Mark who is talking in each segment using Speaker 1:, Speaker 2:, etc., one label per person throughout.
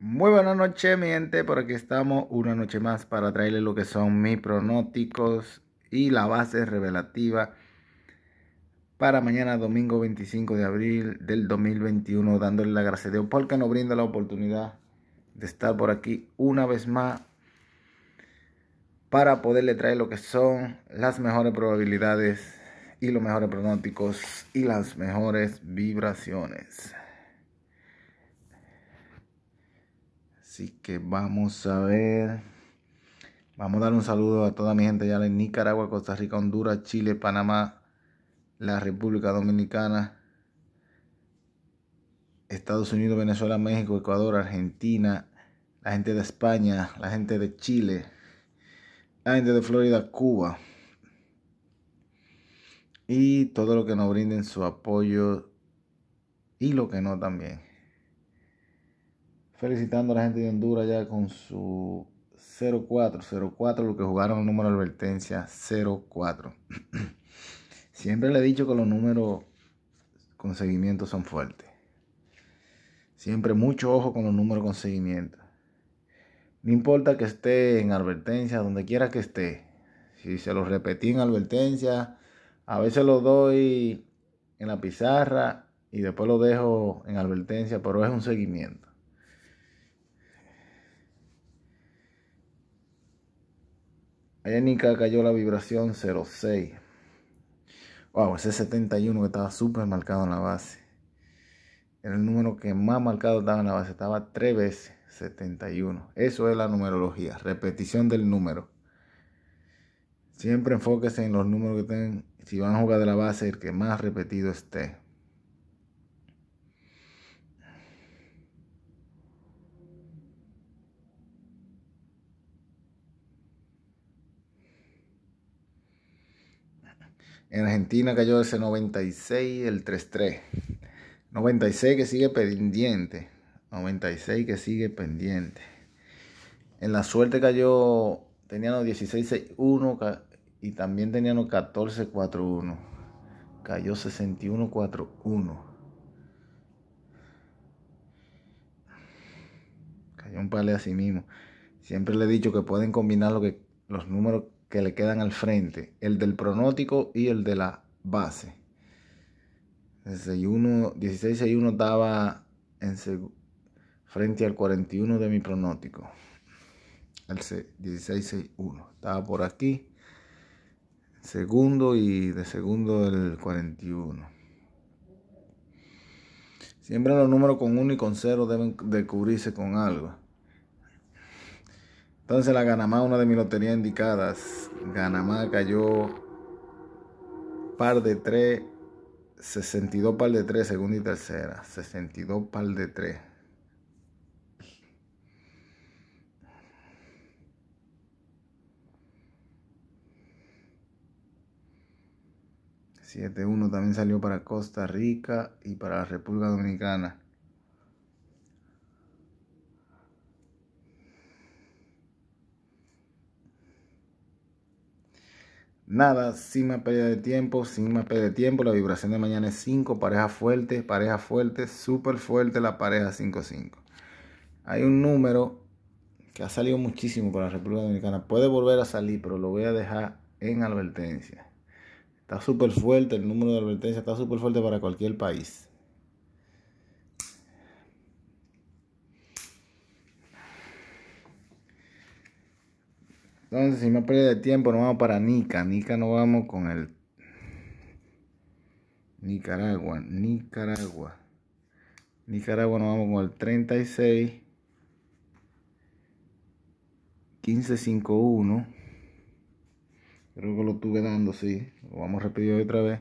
Speaker 1: Muy buenas noches, mi gente. Por aquí estamos una noche más para traerles lo que son mis pronósticos y la base revelativa para mañana, domingo 25 de abril del 2021. Dándole la gracia de Dios porque nos brinda la oportunidad de estar por aquí una vez más para poderle traer lo que son las mejores probabilidades y los mejores pronósticos y las mejores vibraciones. Así que vamos a ver. Vamos a dar un saludo a toda mi gente ya en Nicaragua, Costa Rica, Honduras, Chile, Panamá, la República Dominicana, Estados Unidos, Venezuela, México, Ecuador, Argentina, la gente de España, la gente de Chile, la gente de Florida, Cuba. Y todo lo que nos brinden su apoyo y lo que no también. Felicitando a la gente de Honduras ya con su 0-4 lo que jugaron el número de advertencia 04. Siempre le he dicho que los números con seguimiento son fuertes. Siempre mucho ojo con los números con seguimiento. No importa que esté en advertencia, donde quiera que esté. Si se lo repetí en advertencia, a veces lo doy en la pizarra y después lo dejo en advertencia, pero es un seguimiento. Énica cayó la vibración 06. Wow, ese 71 que estaba súper marcado en la base. Era el número que más marcado estaba en la base. Estaba tres veces 71. Eso es la numerología. Repetición del número. Siempre enfóquese en los números que tengan. Si van a jugar de la base, el que más repetido esté. En Argentina cayó ese 96, el 3-3. 96 que sigue pendiente. 96 que sigue pendiente. En la suerte cayó, tenían los 16-6-1 y también tenían los 14-4-1. Cayó 61-4-1. Cayó un palé a sí mismo. Siempre le he dicho que pueden combinar lo que, los números que le quedan al frente, el del pronóstico y el de la base. 16 estaba frente al 41 de mi pronóstico. El 16 estaba por aquí. Segundo y de segundo el 41. Siempre los números con 1 y con 0 deben de cubrirse con algo. Entonces la Ganamá, una de mis loterías indicadas, Ganamá cayó par de 3, 62 par de 3, segunda y tercera, 62 par de 3. Siete uno también salió para Costa Rica y para la República Dominicana. Nada, sin más pérdida de tiempo, sin más pérdida de tiempo. La vibración de mañana es 5, pareja fuerte, pareja fuerte, súper fuerte la pareja 5-5. Hay un número que ha salido muchísimo para la República Dominicana. Puede volver a salir, pero lo voy a dejar en advertencia. Está súper fuerte, el número de advertencia está súper fuerte para cualquier país. Entonces, si no de tiempo, nos vamos para Nica. Nica nos vamos con el Nicaragua, Nicaragua. Nicaragua nos vamos con el 36 1551. Creo que lo tuve dando, sí. Lo vamos a repetir otra vez.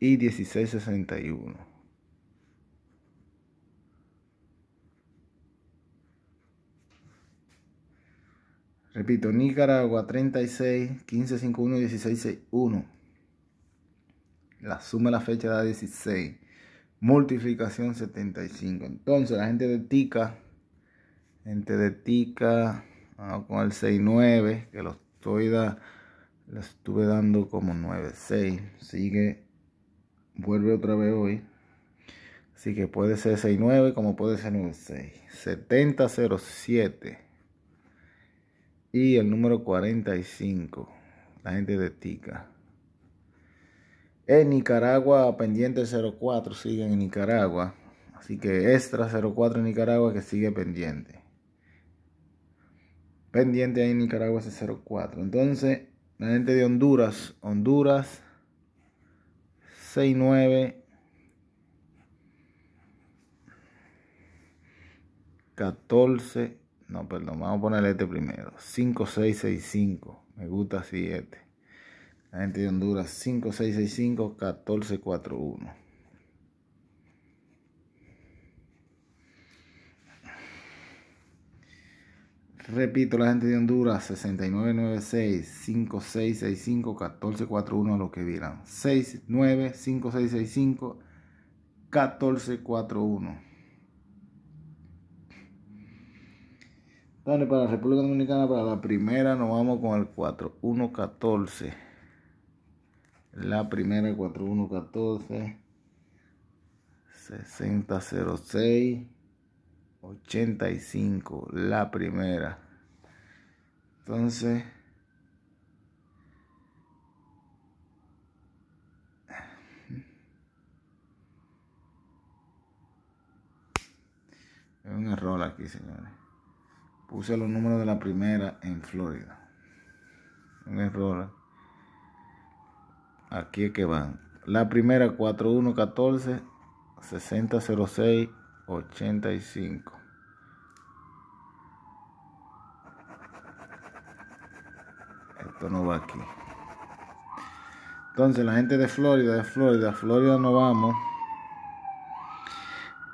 Speaker 1: Y 1661. Repito, Nicaragua 36, 15, 51, 16, 6, 1. La suma de la fecha da 16. Multiplicación 75. Entonces, la gente de Tica, gente de Tica, con el 6.9. que lo estoy da, estuve dando como 9, 6. Sigue, vuelve otra vez hoy. Así que puede ser 6.9, como puede ser 9, 6. 70, 0, 7. Y el número 45, la gente de Tica. En Nicaragua, pendiente 04, sigue en Nicaragua. Así que extra 04 en Nicaragua que sigue pendiente. Pendiente ahí en Nicaragua es 04. Entonces, la gente de Honduras, Honduras 69 14 no, perdón, vamos a ponerle este primero. 5665. Me gusta así este. La gente de Honduras, 5665 1441. Repito, la gente de Honduras, 6996-5665-1441 a los que vieran. 695665-1441. Dale, para la República Dominicana, para la primera, nos vamos con el 4114. La primera, 4114. 6006. 85. La primera. Entonces. Es un error aquí, señores puse los números de la primera en Florida. Un error. Aquí es que van. La primera 4114 6006 85. Esto no va aquí. Entonces la gente de Florida, de Florida, Florida no vamos.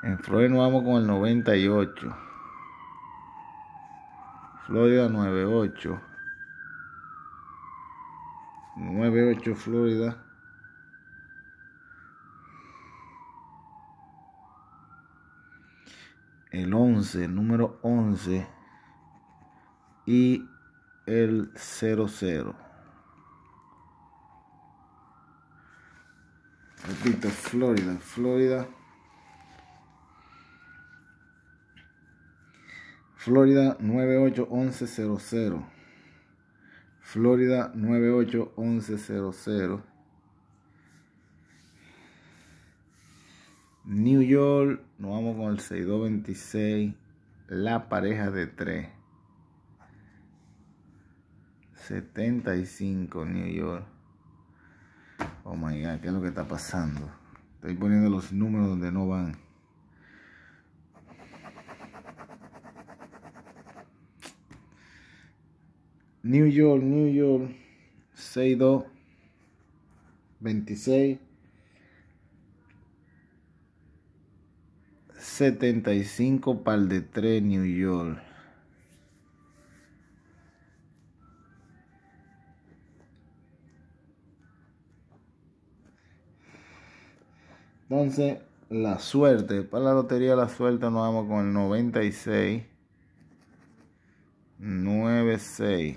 Speaker 1: En Florida no vamos con el 98. Florida 98. 98 Florida. El 11, número 11. Y el 00. Repito, Florida, Florida Florida 981100. Florida 981100. New York, nos vamos con el 6226. La pareja de 3. 75 New York. Oh my god, ¿qué es lo que está pasando? Estoy poniendo los números donde no van. New York, New York, 6-2, 26, 75 pal de 3, New York. Entonces, la suerte, para la lotería la suerte nos vamos con el 96, 96.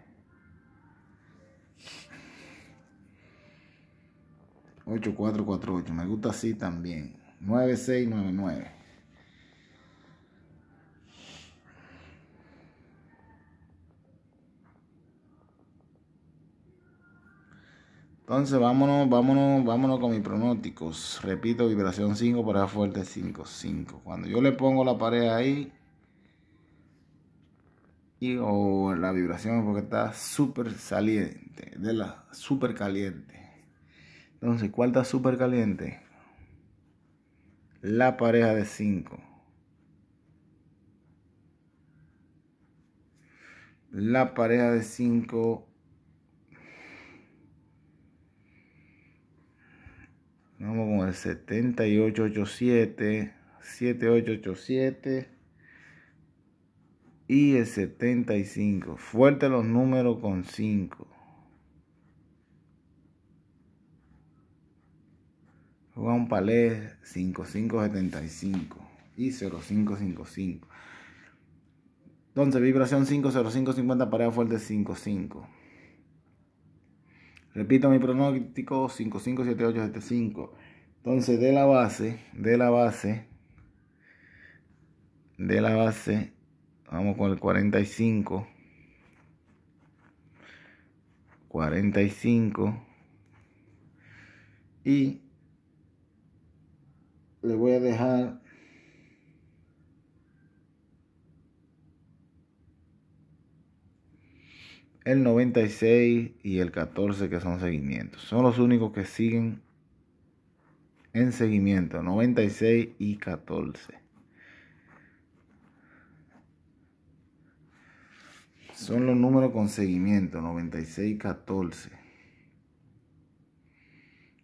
Speaker 1: 8448. Me gusta así también. 9699. Entonces vámonos, vámonos, vámonos con mis pronósticos. Repito, vibración 5, pareja fuerte 5, 5. Cuando yo le pongo la pared ahí, y o la vibración porque está súper saliente, de la súper caliente. Entonces, ¿cuál está súper caliente? La pareja de 5. La pareja de 5 Vamos con el 7887, 7887 y el 75. Fuerte los números con 5. Juega un palé 5575 y 0555. Entonces, vibración 50550, pareja fuerte 55. Repito mi pronóstico 557875. Entonces, de la base, de la base, de la base, vamos con el 45. 45 y le voy a dejar el 96 y el 14 que son seguimientos. Son los únicos que siguen en seguimiento, 96 y 14. Son los números con seguimiento, 96 y 14.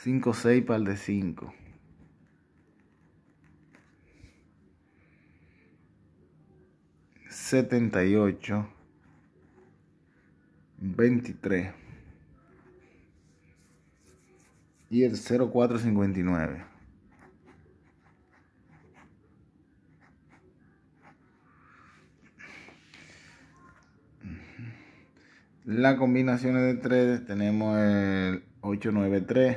Speaker 1: 5, 6 para el de 5. Setenta y veintitrés y el cero cuatro cincuenta y nueve. Las combinaciones de tres tenemos el tres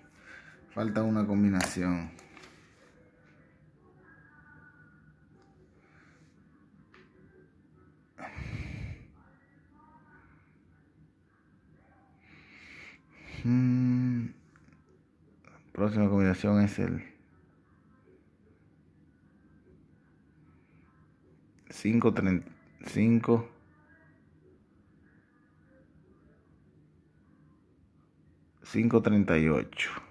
Speaker 1: Falta una combinación. Mm. Próxima combinación es el 535 538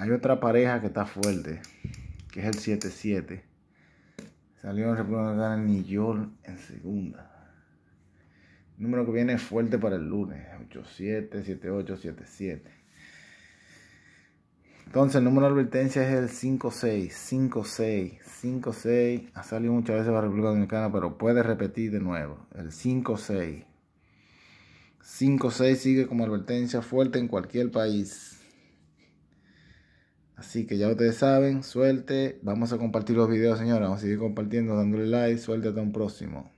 Speaker 1: Hay otra pareja que está fuerte, que es el 7-7. Salió en República Dominicana el York en segunda. número que viene fuerte para el lunes, 8-7, 7-8, 7-7. Entonces, el número de advertencia es el 5-6, 5-6, 5-6. Ha salido muchas veces para República Dominicana, pero puede repetir de nuevo. El 5-6. 5-6 sigue como advertencia fuerte en cualquier país. Así que ya ustedes saben, suelte. Vamos a compartir los videos, señora. Vamos a seguir compartiendo, dándole like. Suelte hasta un próximo.